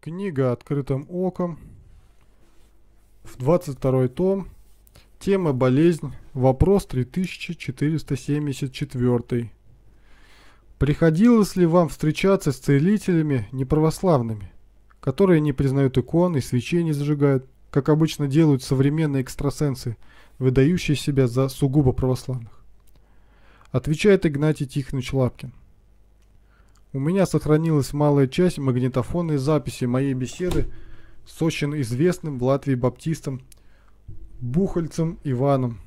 Книга «Открытым оком». В 22 том. Тема «Болезнь». Вопрос 3474. Приходилось ли вам встречаться с целителями неправославными, которые не признают икон и свечей не зажигают, как обычно делают современные экстрасенсы, выдающие себя за сугубо православных? Отвечает Игнатий Тихонович Лапкин. У меня сохранилась малая часть магнитофонной записи моей беседы с очень известным в Латвии баптистом Бухальцем Иваном.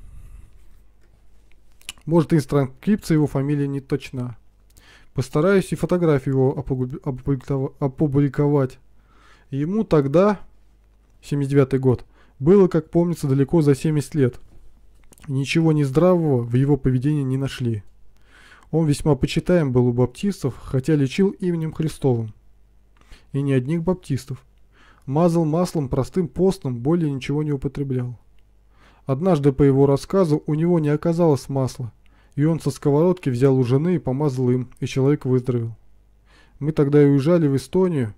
Может, из транскрипции его фамилия не точна. Постараюсь и фотографию его опубликовать. Ему тогда, 79 год, было, как помнится, далеко за 70 лет. Ничего нездравого в его поведении не нашли. Он весьма почитаем был у баптистов, хотя лечил именем Христовым. И не одних баптистов. Мазал маслом простым постом, более ничего не употреблял. Однажды, по его рассказу, у него не оказалось масла, и он со сковородки взял у жены и помазал им, и человек выздоровел. Мы тогда и уезжали в Эстонию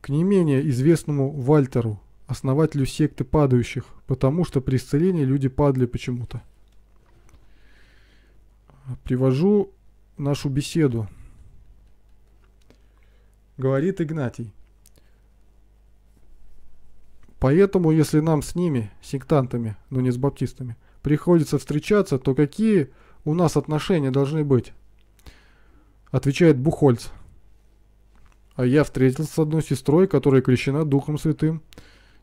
к не менее известному Вальтеру, основателю секты падающих, потому что при исцелении люди падали почему-то. Привожу нашу беседу. Говорит Игнатий. Поэтому, если нам с ними, сектантами, но не с баптистами, приходится встречаться, то какие у нас отношения должны быть? Отвечает Бухольц. А я встретился с одной сестрой, которая крещена Духом Святым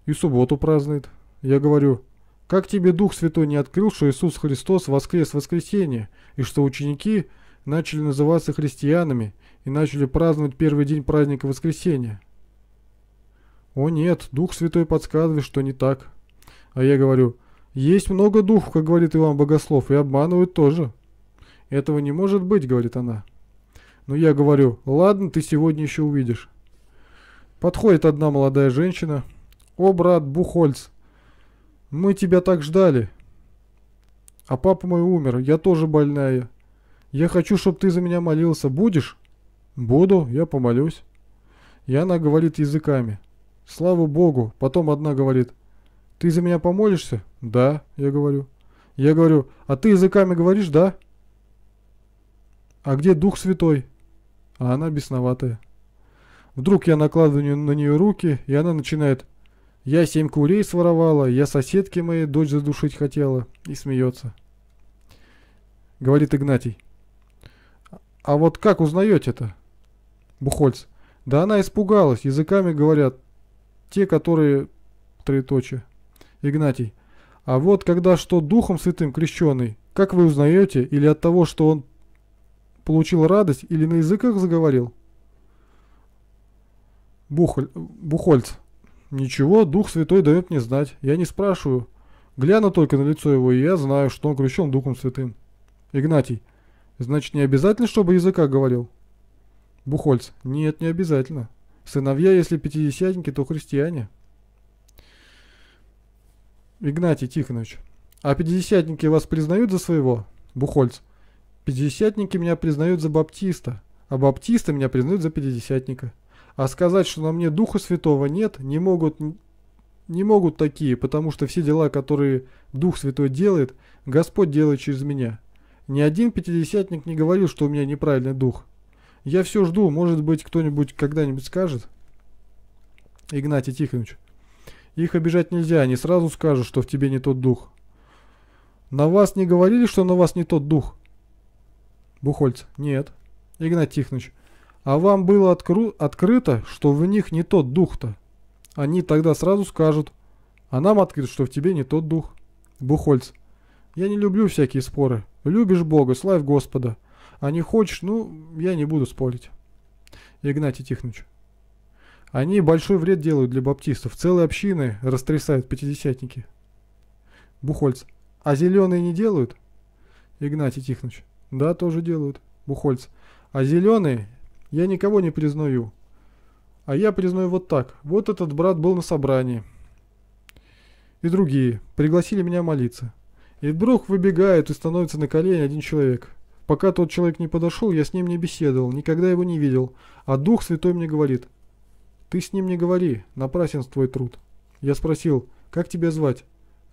и субботу празднует. Я говорю, как тебе Дух Святой не открыл, что Иисус Христос воскрес в воскресенье, и что ученики – начали называться христианами и начали праздновать первый день праздника воскресения. О нет, Дух Святой подсказывает, что не так. А я говорю, есть много духов, как говорит Иван Богослов, и обманывают тоже. Этого не может быть, говорит она. Но я говорю, ладно, ты сегодня еще увидишь. Подходит одна молодая женщина. О, брат Бухольц, мы тебя так ждали. А папа мой умер, я тоже больная. Я хочу, чтобы ты за меня молился. Будешь? Буду, я помолюсь. И она говорит языками. Слава Богу. Потом одна говорит. Ты за меня помолишься? Да, я говорю. Я говорю, а ты языками говоришь, да? А где Дух Святой? А она бесноватая. Вдруг я накладываю на нее руки, и она начинает «Я семь курей своровала, я соседки моей дочь задушить хотела» и смеется. Говорит Игнатий. «А вот как узнаете это, Бухольц. «Да она испугалась. Языками говорят те, которые...» Троеточие. Игнатий. «А вот когда что духом святым крещенный, как вы узнаете, или от того, что он получил радость, или на языках заговорил?» Бухоль, Бухольц. «Ничего, Дух Святой дает мне знать. Я не спрашиваю. Гляну только на лицо его, и я знаю, что он крещен Духом Святым». Игнатий. Значит, не обязательно, чтобы языка говорил? Бухольц. Нет, не обязательно. Сыновья, если пятидесятники, то христиане. Игнатий Тихонович. А пятидесятники вас признают за своего? Бухольц. Пятидесятники меня признают за баптиста, а баптисты меня признают за пятидесятника. А сказать, что на мне Духа Святого нет, не могут, не могут такие, потому что все дела, которые Дух Святой делает, Господь делает через меня – ни один пятидесятник не говорил, что у меня неправильный дух. Я все жду, может быть, кто-нибудь когда-нибудь скажет. Игнатий Тихонович. Их обижать нельзя, они сразу скажут, что в тебе не тот дух. На вас не говорили, что на вас не тот дух? Бухольц. Нет. Игнатий Тихонович. А вам было откру... открыто, что в них не тот дух-то? Они тогда сразу скажут. А нам открыто, что в тебе не тот дух. Бухольц. Я не люблю всякие споры. Любишь Бога, славь Господа. А не хочешь, ну, я не буду спорить. Игнатий Тихонович. Они большой вред делают для баптистов. Целые общины растрясают пятидесятники. Бухольц. А зеленые не делают? Игнатий Тихонович. Да, тоже делают. Бухольц. А зеленые? Я никого не признаю. А я признаю вот так. Вот этот брат был на собрании. И другие. Пригласили меня молиться. И вдруг выбегает и становится на колени один человек. Пока тот человек не подошел, я с ним не беседовал, никогда его не видел. А Дух Святой мне говорит, «Ты с ним не говори, напрасен твой труд». Я спросил, «Как тебя звать?»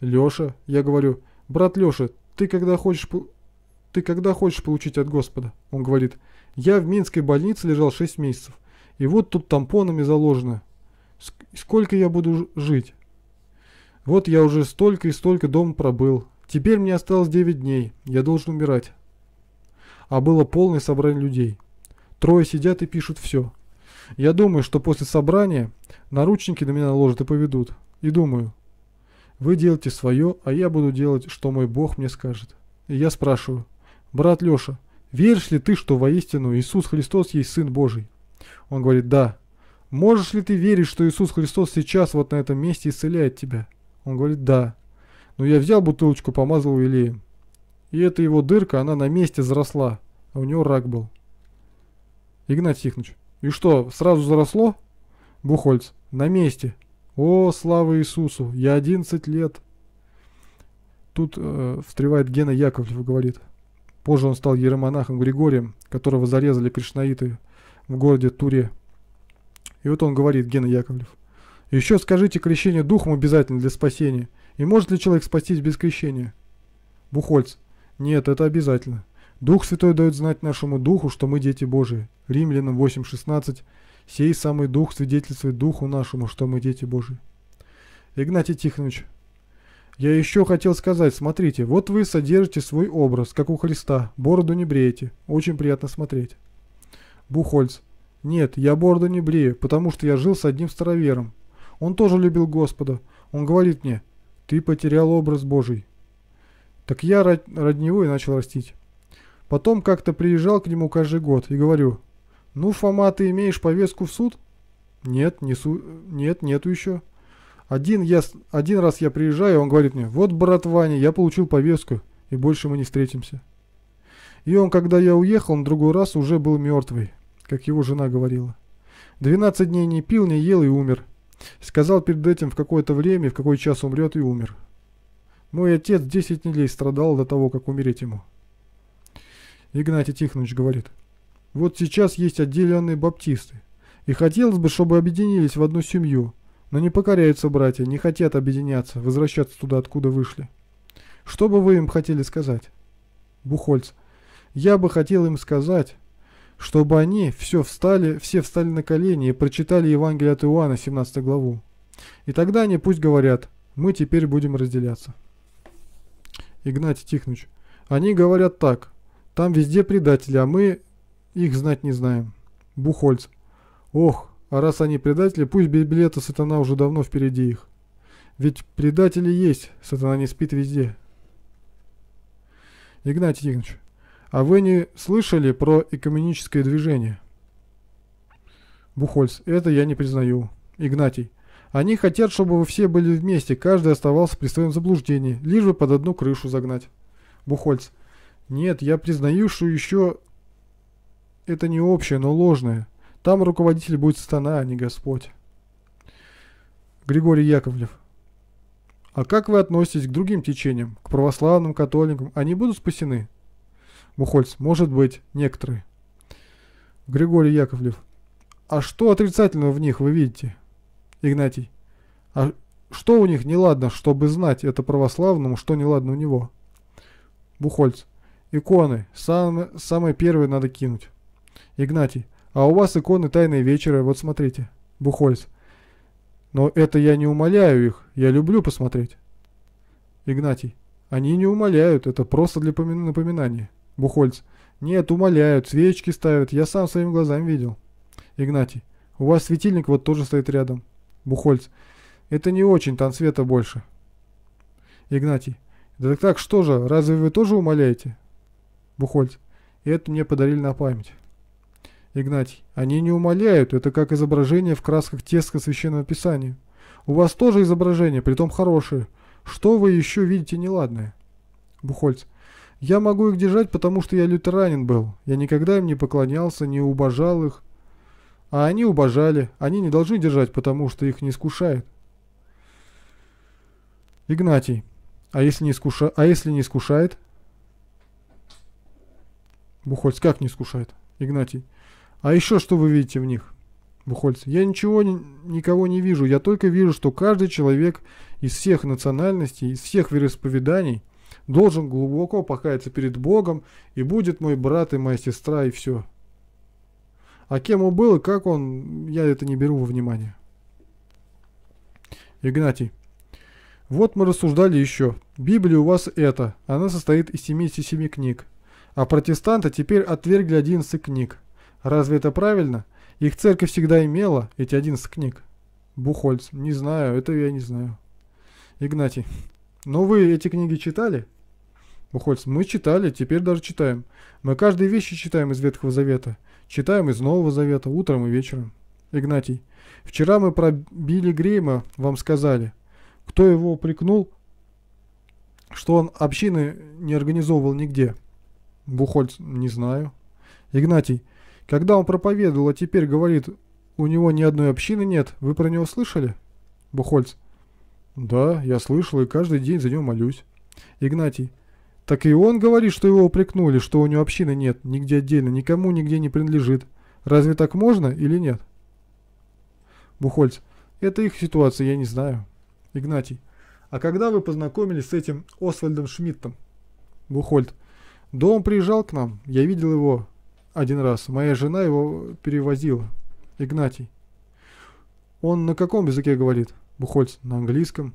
«Леша», я говорю, «Брат Леша, ты когда хочешь, ты когда хочешь получить от Господа?» Он говорит, «Я в Минской больнице лежал 6 месяцев, и вот тут тампонами заложено. Сколько я буду жить?» «Вот я уже столько и столько дома пробыл, Теперь мне осталось 9 дней, я должен умирать. А было полное собрание людей. Трое сидят и пишут все. Я думаю, что после собрания наручники на меня наложат и поведут. И думаю, вы делайте свое, а я буду делать, что мой Бог мне скажет. И я спрашиваю, брат Леша, веришь ли ты, что воистину Иисус Христос есть Сын Божий? Он говорит, да. Можешь ли ты верить, что Иисус Христос сейчас вот на этом месте исцеляет тебя? Он говорит, да. Но ну, я взял бутылочку, помазал елеем. И эта его дырка, она на месте заросла, а у него рак был. Игнать Тихонович. И что, сразу заросло? Бухольц. На месте. О, слава Иисусу, я 11 лет. Тут э, встревает Гена Яковлев и говорит. Позже он стал еромонахом Григорием, которого зарезали кришнаиты в городе Туре. И вот он говорит, Гена Яковлев. Еще скажите крещение духом обязательно для спасения – и может ли человек спастись без крещения? Бухольц. Нет, это обязательно. Дух Святой дает знать нашему Духу, что мы дети Божии. Римлянам 8.16. Сей самый Дух свидетельствует Духу нашему, что мы дети Божии. Игнатий Тихонович. Я еще хотел сказать, смотрите, вот вы содержите свой образ, как у Христа, бороду не бреете, очень приятно смотреть. Бухольц. Нет, я бороду не брею, потому что я жил с одним старовером. Он тоже любил Господа. Он говорит мне, ты потерял образ Божий. Так я род, род и начал растить. Потом как-то приезжал к нему каждый год и говорю, ну, Фома, ты имеешь повестку в суд? Нет, несу, нет, нету еще. Один, я, один раз я приезжаю, он говорит мне, вот, брат Ваня, я получил повестку, и больше мы не встретимся. И он, когда я уехал, он другой раз уже был мертвый, как его жена говорила. Двенадцать дней не пил, не ел и умер. Сказал перед этим, в какое-то время, в какой час умрет и умер. Мой отец 10 недель страдал до того, как умереть ему. Игнатий Тихонович говорит, вот сейчас есть отделенные баптисты, и хотелось бы, чтобы объединились в одну семью, но не покоряются братья, не хотят объединяться, возвращаться туда, откуда вышли. Что бы вы им хотели сказать? Бухольц. Я бы хотел им сказать, чтобы они все встали, все встали на колени и прочитали Евангелие от Иоанна, 17 главу. И тогда они пусть говорят, мы теперь будем разделяться. Игнатий Тихонович, они говорят так, там везде предатели, а мы их знать не знаем. Бухольц, ох, а раз они предатели, пусть без сатана уже давно впереди их. Ведь предатели есть, сатана не спит везде. Игнатий Тихонович, а вы не слышали про экономическое движение? Бухольц, это я не признаю. Игнатий, они хотят, чтобы вы все были вместе, каждый оставался при своем заблуждении, лишь бы под одну крышу загнать. Бухольц, нет, я признаю, что еще это не общее, но ложное. Там руководитель будет сатана, а не Господь. Григорий Яковлев. А как вы относитесь к другим течениям, к православным, католикам? Они будут спасены? Бухольц, Может быть, некоторые. Григорий Яковлев. А что отрицательного в них вы видите? Игнатий. А что у них неладно, чтобы знать это православному, что неладно у него? Бухольц. Иконы. Сам, самое первое надо кинуть. Игнатий. А у вас иконы тайные вечера, вот смотрите. Бухольц. Но это я не умоляю их, я люблю посмотреть. Игнатий. Они не умоляют, это просто для напоминания. Бухольц. Нет, умоляют, свечки ставят, я сам своими глазами видел. Игнатий. У вас светильник вот тоже стоит рядом. Бухольц. Это не очень, там света больше. Игнатий. Да так что же, разве вы тоже умоляете? Бухольц. Это мне подарили на память. Игнатий. Они не умоляют, это как изображение в красках теска священного писания. У вас тоже изображение, притом хорошее. Что вы еще видите неладное? Бухольц. Я могу их держать, потому что я лютеранин был. Я никогда им не поклонялся, не убожал их. А они убожали. Они не должны держать, потому что их не искушает. Игнатий. А если не, искуша... а если не искушает? Бухольц. Как не искушает? Игнатий. А еще что вы видите в них? Бухольц. Я ничего, никого не вижу. Я только вижу, что каждый человек из всех национальностей, из всех вероисповеданий – должен глубоко покаяться перед Богом, и будет мой брат и моя сестра, и все. А кем он был и как он, я это не беру во внимание. Игнатий. Вот мы рассуждали еще. Библия у вас это. Она состоит из 77 книг. А протестанты теперь отвергли 11 книг. Разве это правильно? Их церковь всегда имела эти 11 книг. Бухольц. Не знаю, это я не знаю. Игнатий. Но вы эти книги читали? Бухольц, мы читали, теперь даже читаем. Мы каждые вещи читаем из Ветхого Завета. Читаем из Нового Завета, утром и вечером. Игнатий, вчера мы про Билли Грейма вам сказали. Кто его упрекнул, что он общины не организовывал нигде? Бухольц, не знаю. Игнатий, когда он проповедовал, а теперь говорит, у него ни одной общины нет, вы про него слышали? Бухольц, да, я слышал и каждый день за него молюсь. Игнатий, так и он говорит, что его упрекнули, что у него общины нет, нигде отдельно, никому нигде не принадлежит. Разве так можно или нет? Бухольц. Это их ситуация, я не знаю. Игнатий. А когда вы познакомились с этим Освальдом Шмидтом? Бухольц, Да он приезжал к нам, я видел его один раз. Моя жена его перевозила. Игнатий. Он на каком языке говорит? Бухольц. На английском.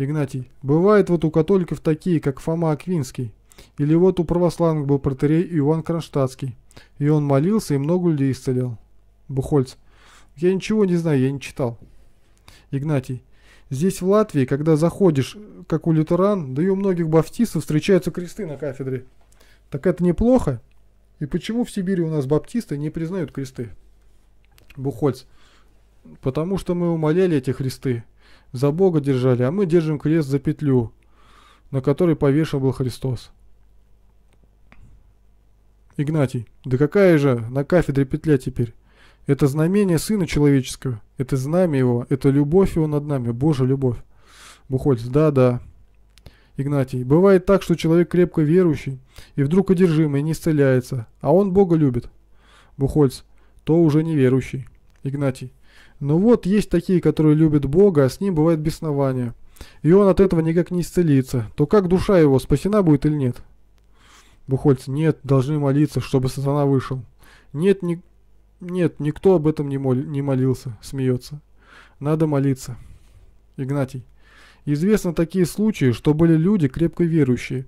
Игнатий. Бывает вот у католиков такие, как Фома Аквинский. Или вот у православных был протерей Иоанн Кронштадтский. И он молился и много людей исцелял. Бухольц. Я ничего не знаю, я не читал. Игнатий. Здесь в Латвии, когда заходишь, как у лютеран, да и у многих баптистов встречаются кресты на кафедре. Так это неплохо? И почему в Сибири у нас баптисты не признают кресты? Бухольц. Потому что мы умоляли эти христы за Бога держали, а мы держим крест за петлю, на которой повешен был Христос. Игнатий, да какая же на кафедре петля теперь? Это знамение Сына Человеческого, это знамя Его, это любовь Его над нами, Божья любовь. Бухольц, да, да. Игнатий, бывает так, что человек крепко верующий и вдруг одержимый, не исцеляется, а он Бога любит. Бухольц, то уже неверующий. Игнатий, но «Ну вот есть такие, которые любят Бога, а с ним бывает беснование. И он от этого никак не исцелится. То как душа его, спасена будет или нет? Бухольц, нет, должны молиться, чтобы сатана вышел. Нет, ни... нет никто об этом не, мол... не молился, смеется. Надо молиться. Игнатий. Известны такие случаи, что были люди крепко верующие.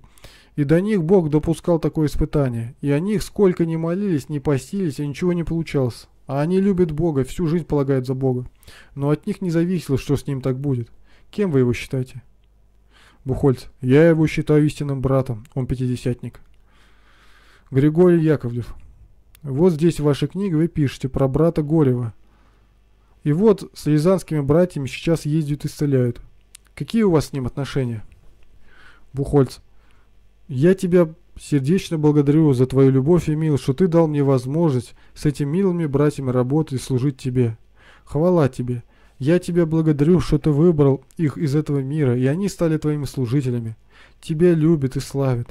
И до них Бог допускал такое испытание. И о них сколько ни молились, ни постились, и ничего не получалось. А они любят Бога, всю жизнь полагают за Бога. Но от них не зависело, что с ним так будет. Кем вы его считаете? Бухольц. Я его считаю истинным братом. Он пятидесятник. Григорий Яковлев. Вот здесь в вашей книге вы пишете про брата Горева. И вот с рязанскими братьями сейчас ездят и исцеляют. Какие у вас с ним отношения? Бухольц. Я тебя Сердечно благодарю за твою любовь, и Эмил, что ты дал мне возможность с этими милыми братьями работать и служить тебе. Хвала тебе. Я тебя благодарю, что ты выбрал их из этого мира, и они стали твоими служителями. Тебя любят и славят.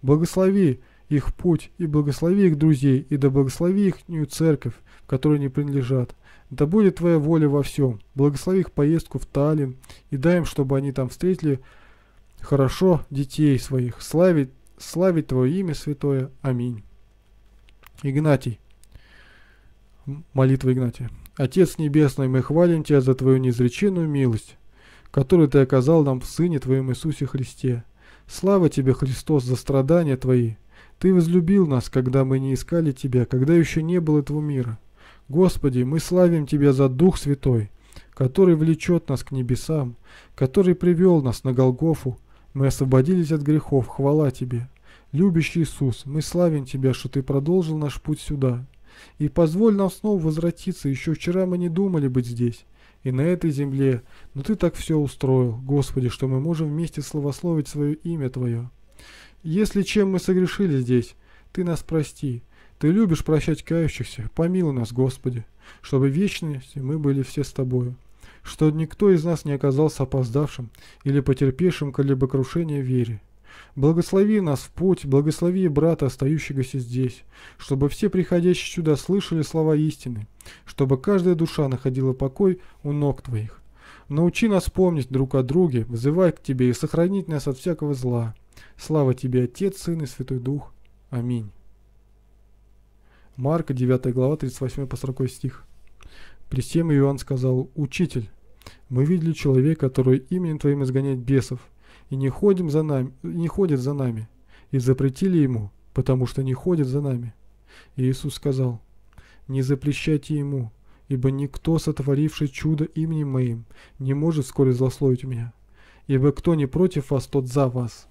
Благослови их путь и благослови их друзей, и да благослови их ихнюю церковь, в которой они принадлежат. Да будет твоя воля во всем. Благослови их поездку в Таллин и дай им, чтобы они там встретили хорошо детей своих. Славить славить Твое имя, святое. Аминь. Игнатий. Молитва Игнатия. Отец Небесный, мы хвалим Тебя за Твою неизреченную милость, которую Ты оказал нам в Сыне Твоем Иисусе Христе. Слава Тебе, Христос, за страдания Твои. Ты возлюбил нас, когда мы не искали Тебя, когда еще не было этого мира. Господи, мы славим Тебя за Дух Святой, который влечет нас к небесам, который привел нас на Голгофу, мы освободились от грехов, хвала Тебе. Любящий Иисус, мы славим Тебя, что Ты продолжил наш путь сюда. И позволь нам снова возвратиться, еще вчера мы не думали быть здесь и на этой земле, но Ты так все устроил, Господи, что мы можем вместе славословить свое имя Твое. Если чем мы согрешили здесь, Ты нас прости. Ты любишь прощать кающихся, помилуй нас, Господи, чтобы в вечности мы были все с Тобою что никто из нас не оказался опоздавшим или потерпевшим крушение вере. Благослови нас в путь, благослови брата, остающегося здесь, чтобы все приходящие сюда слышали слова истины, чтобы каждая душа находила покой у ног Твоих. Научи нас помнить друг о друге, вызывай к Тебе и сохранить нас от всякого зла. Слава Тебе, Отец, Сын и Святой Дух. Аминь. Марка, 9 глава, 38 по 40 стих. При тем Иоанн сказал, «Учитель, мы видели человека, который именем Твоим изгоняет бесов, и не, ходим за нами, не ходит за нами, и запретили ему, потому что не ходит за нами». И Иисус сказал, «Не запрещайте ему, ибо никто, сотворивший чудо именем моим, не может вскоре злословить меня. Ибо кто не против вас, тот за вас».